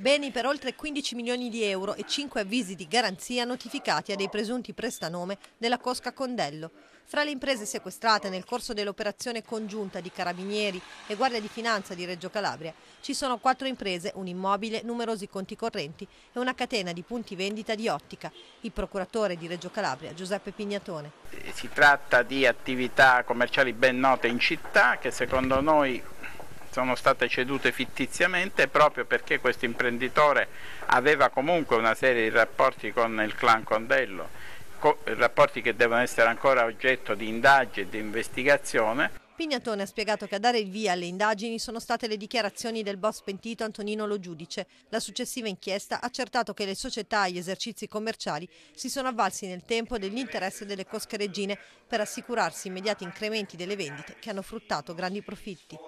Beni per oltre 15 milioni di euro e 5 avvisi di garanzia notificati a dei presunti prestanome della Cosca Condello. Fra le imprese sequestrate nel corso dell'operazione congiunta di Carabinieri e Guardia di Finanza di Reggio Calabria ci sono quattro imprese, un immobile, numerosi conti correnti e una catena di punti vendita di ottica. Il procuratore di Reggio Calabria, Giuseppe Pignatone. Si tratta di attività commerciali ben note in città che secondo noi sono state cedute fittiziamente proprio perché questo imprenditore aveva comunque una serie di rapporti con il clan Condello, rapporti che devono essere ancora oggetto di indagine e di investigazione. Pignatone ha spiegato che a dare il via alle indagini sono state le dichiarazioni del boss pentito Antonino Lo Giudice. La successiva inchiesta ha accertato che le società e gli esercizi commerciali si sono avvalsi nel tempo dell'interesse delle cosche regine per assicurarsi immediati incrementi delle vendite che hanno fruttato grandi profitti.